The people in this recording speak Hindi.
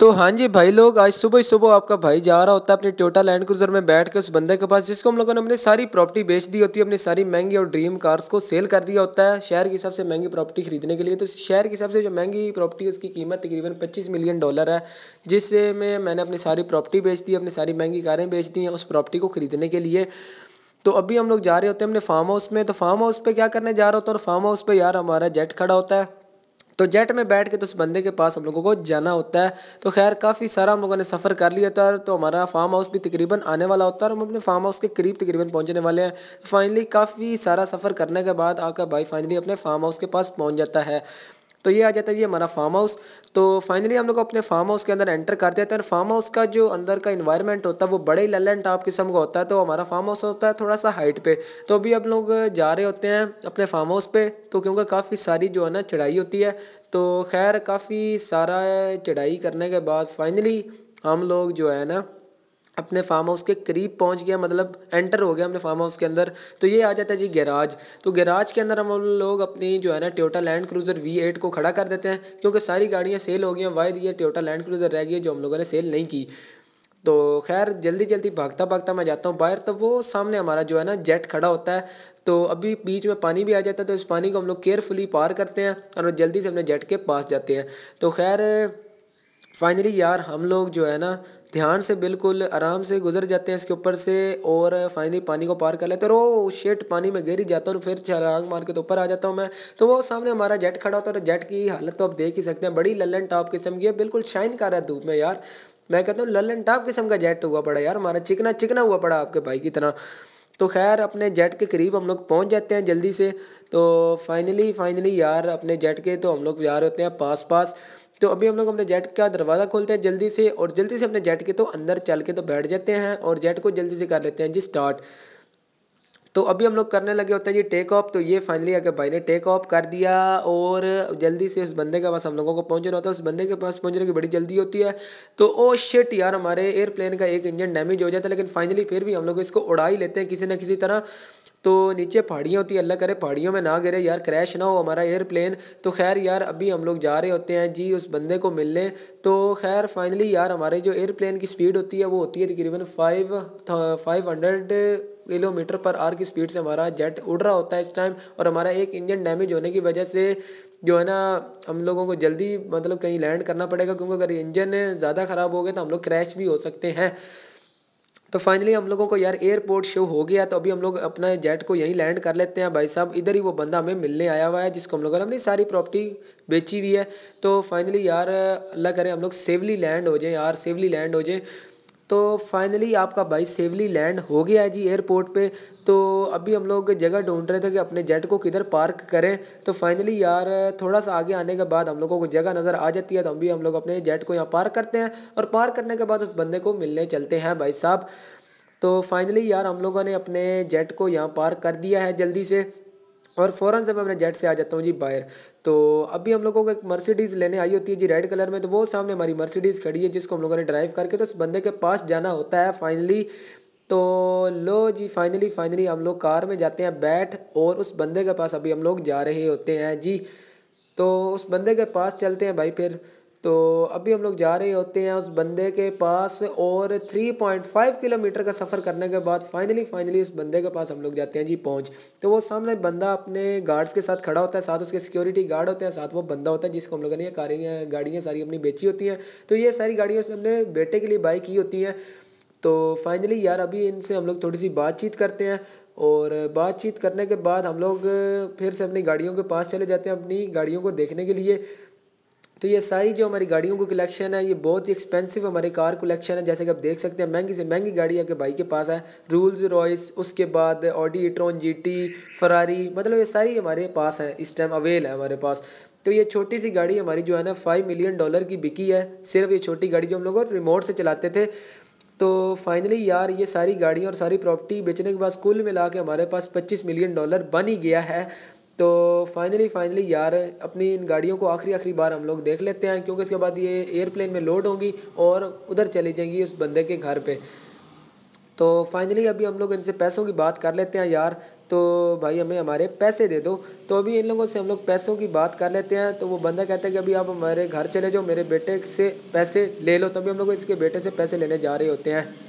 तो हाँ जी भाई लोग आज सुबह सुबह आपका भाई जा रहा होता है अपने टोटा लैंड क्रूजर में बैठ के उस बंदे के पास जिसको हम लोगों ने अपनी सारी प्रॉपर्टी बेच दी होती है अपनी सारी महंगी और ड्रीम कार्स को सेल कर दिया होता है शहर के हिसाब से महंगी प्रॉपर्टी खरीदने के लिए तो शहर के हिसाब से जो महंगी प्रॉपर्टी उसकी कीमत तकरीबन पच्चीस मिलियन डॉलर है जिससे में मैंने अपनी सारी प्रॉपर्टी बेच दी अपनी सारी महंगी कारें बेच दी हैं उस प्रॉपर्टी को खरीदने के लिए तो अभी हम लोग जा रहे होते हैं अपने फार्म हाउस में तो फार्म हाउस पर क्या करने जा रहा होता है और फार्म हाउस पर यार हमारा जेट खड़ा होता है तो जेट में बैठ के तो उस बंदे के पास हम लोगों को जाना होता है तो खैर काफ़ी सारा हम लोगों ने सफ़र कर लिया था तो हमारा फार्म हाउस भी तकरीबन आने वाला होता है और हम अपने फार्म हाउस के करीब तकरीबन पहुँचने वाले हैं तो फाइनली काफ़ी सारा सफ़र करने के बाद आपका भाई फाइनली अपने फार्म हाउस के पास पहुँच जाता है तो ये आ जाता है ये हमारा फार्म हाउस तो फाइनली हम लोग अपने फार्म हाउस के अंदर एंटर करते हैं हैं फार्म हाउस का जो अंदर का इन्वायरमेंट होता है वो बड़े लल एंड टाप किस्म का होता है तो हमारा फार्म हाउस होता है थोड़ा सा हाइट पे तो अभी हम लोग जा रहे होते हैं अपने फार्म हाउस पे तो क्योंकि काफ़ी सारी जो है ना चढ़ाई होती है तो खैर काफ़ी सारा चढ़ाई करने के बाद फाइनली हम लोग जो है ना अपने फार्म हाउस के करीब पहुंच गया मतलब एंटर हो गया अपने फार्म हाउस के अंदर तो ये आ जाता है जी गैराज तो गैराज के अंदर हम लोग अपनी जो है ना टोटा लैंड क्रूज़र वी एट को खड़ा कर देते हैं क्योंकि सारी गाड़ियाँ सेल हो गई हैं वायर ये टोटा लैंड क्रूज़र रह गई है जो हम लोगों ने सेल नहीं की तो खैर जल्दी जल्दी भागता भागता मैं जाता हूँ बाहर तो वो सामने हमारा जो है ना जेट खड़ा होता है तो अभी बीच में पानी भी आ जाता है तो इस पानी को हम लोग केयरफुली पार करते हैं और जल्दी से अपने जेट के पास जाते हैं तो खैर फाइनली यार हम लोग जो है ना ध्यान से बिल्कुल आराम से गुजर जाते हैं इसके ऊपर से और फाइनली पानी को पार कर लेते हैं और वो oh शेट पानी में गिर जाता हूँ फिर छलांग मार के तो ऊपर आ जाता हूँ मैं तो वो सामने हमारा जेट खड़ा होता है और जेट की हालत तो आप देख ही सकते हैं बड़ी लल्लन टॉप किस्म की है बिल्कुल शाइन कर रहा है धूप में यार मैं कहता हूँ ललन टॉप किस्म का जेट हुआ पड़ा यार हमारा चिकना चिकना हुआ पड़ा आपके भाई की तरह तो खैर अपने जेट के करीब हम लोग पहुँच जाते हैं जल्दी से तो फाइनली फाइनली यार अपने जेट के तो हम लोग जा रहे होते हैं पास पास तो अभी हम लोग अपने जेट का दरवाज़ा खोलते हैं जल्दी से और जल्दी से अपने जेट के तो अंदर चल के तो बैठ जाते हैं और जेट को जल्दी से कर लेते हैं जी स्टार्ट तो अभी हम लोग करने लगे होते हैं जी टेक ऑफ तो ये फाइनली अगर भाई ने टेक ऑफ कर दिया और जल्दी से उस बंदे के पास हम लोगों को पहुंचना होता है उस बंदे के पास पहुंचने की बड़ी जल्दी होती है तो ओ oh शिट यार हमारे एयरप्लेन का एक इंजन डैमेज हो जाता है लेकिन फाइनली फिर भी हम लोग इसको उड़ा ही लेते हैं किसी ना किसी तरह तो नीचे पहाड़ियाँ होती है अल्लाह करे पहाड़ियों में ना गिरे यार क्रैश ना हो हमारा एयरप्लेन तो खैर यार अभी हम लोग जा रहे होते हैं जी उस बंदे को मिलने तो खैर फाइनली यार हमारे जो एयरप्लेन की स्पीड होती है वो होती है तकरीबन five five hundred kilometre per hour की स्पीड से हमारा जेट उड़ रहा होता है इस टाइम और हमारा एक इंजन डैमेज होने की वजह से जो है ना हम लोगों को जल्दी मतलब कहीं लैंड करना पड़ेगा क्योंकि अगर इंजन ज़्यादा ख़राब हो गया तो हम लोग क्रैश भी हो सकते हैं तो फाइनली हम लोगों को यार एयरपोर्ट शो हो गया तो अभी हम लोग अपना जेट को यहीं लैंड कर लेते हैं भाई साहब इधर ही वो बंदा हमें मिलने आया हुआ है जिसको हम लोगों ने अपनी सारी प्रॉपर्टी बेची हुई है तो फाइनली यार अल्लाह करे हम लोग सेवली लैंड हो जाए यार सेवली लैंड हो जाए तो फाइनली आपका भाई सेवली लैंड हो गया है जी एयरपोर्ट पे तो अभी हम लोग जगह ढूंढ रहे थे कि अपने जेट को किधर पार्क करें तो फाइनली यार थोड़ा सा आगे आने के बाद हम लोगों को जगह नज़र आ जाती है तो अभी हम लोग अपने जेट को यहाँ पार्क करते हैं और पार्क करने के बाद उस बंदे को मिलने चलते हैं भाई साहब तो फाइनली यार हम लोगों ने अपने जेट को यहाँ पार्क कर दिया है जल्दी से और फ़ौरन से मैं अपने जेट से आ जाता हूँ जी बाहर तो अभी हम लोगों को एक मर्सिडीज़ लेने आई होती है जी रेड कलर में तो वो सामने हमारी मर्सिडीज़ खड़ी है जिसको हम लोगों ने ड्राइव करके तो उस बंदे के पास जाना होता है फाइनली तो लो जी फाइनली फाइनली हम लोग कार में जाते हैं बैठ और उस बंदे के पास अभी हम लोग जा रहे होते हैं जी तो उस बंदे के पास चलते हैं भाई फिर तो अभी हम लोग जा रहे होते हैं उस बंदे के पास और 3.5 किलोमीटर का सफ़र करने के बाद फाइनली फाइनली उस बंदे के पास हम लोग जाते हैं जी पहुंच तो वो सामने बंदा अपने गार्ड्स के साथ खड़ा होता है साथ उसके सिक्योरिटी गार्ड होते हैं साथ वो बंदा होता है जिसको हम लोगों ने गाड़ियाँ गाड़ियाँ सारी अपनी बेची होती हैं तो ये सारी गाड़ियाँ उसने हमने बेटे के लिए बाई की होती हैं तो फाइनली यार अभी इनसे हम लोग थोड़ी सी बातचीत करते हैं और बातचीत करने के बाद हम लोग फिर से अपनी गाड़ियों के पास चले जाते हैं अपनी गाड़ियों को देखने के लिए तो ये सारी जो हमारी गाड़ियों को कलेक्शन है ये बहुत ही एक्सपेंसिव हमारी कार कलेक्शन है जैसे कि आप देख सकते हैं महंगी से महंगी गाड़ी आपके भाई के पास है रूल्स रॉयस उसके बाद ऑडी इट्रॉन जीटी फरारी मतलब ये सारी हमारे पास है इस टाइम अवेल है हमारे पास तो ये छोटी सी गाड़ी हमारी जो है ना फाइव मिलियन डॉलर की बिकी है सिर्फ ये छोटी गाड़ी जो हम लोग रिमोट से चलाते थे तो फाइनली यार ये सारी गाड़ियाँ और सारी प्रॉपर्टी बेचने के बाद कुल मिला के हमारे पास पच्चीस मिलियन डॉलर बन ही गया है तो फाइनली फाइनली यार अपनी इन गाड़ियों को आखिरी आखिरी बार हम लोग देख लेते हैं क्योंकि इसके बाद ये एयरप्लेन में लोड होंगी और उधर चली जाएंगी उस बंदे के घर पे तो फाइनली अभी हम लोग इनसे पैसों की बात कर लेते हैं यार तो भाई हमें हमारे पैसे दे दो तो अभी इन लोगों से हम लोग पैसों की बात कर लेते हैं तो वो बंदा कहता है कि अभी आप हमारे घर चले जाओ मेरे बेटे से पैसे ले लो तभी हम लोग इसके बेटे से पैसे लेने जा रहे होते हैं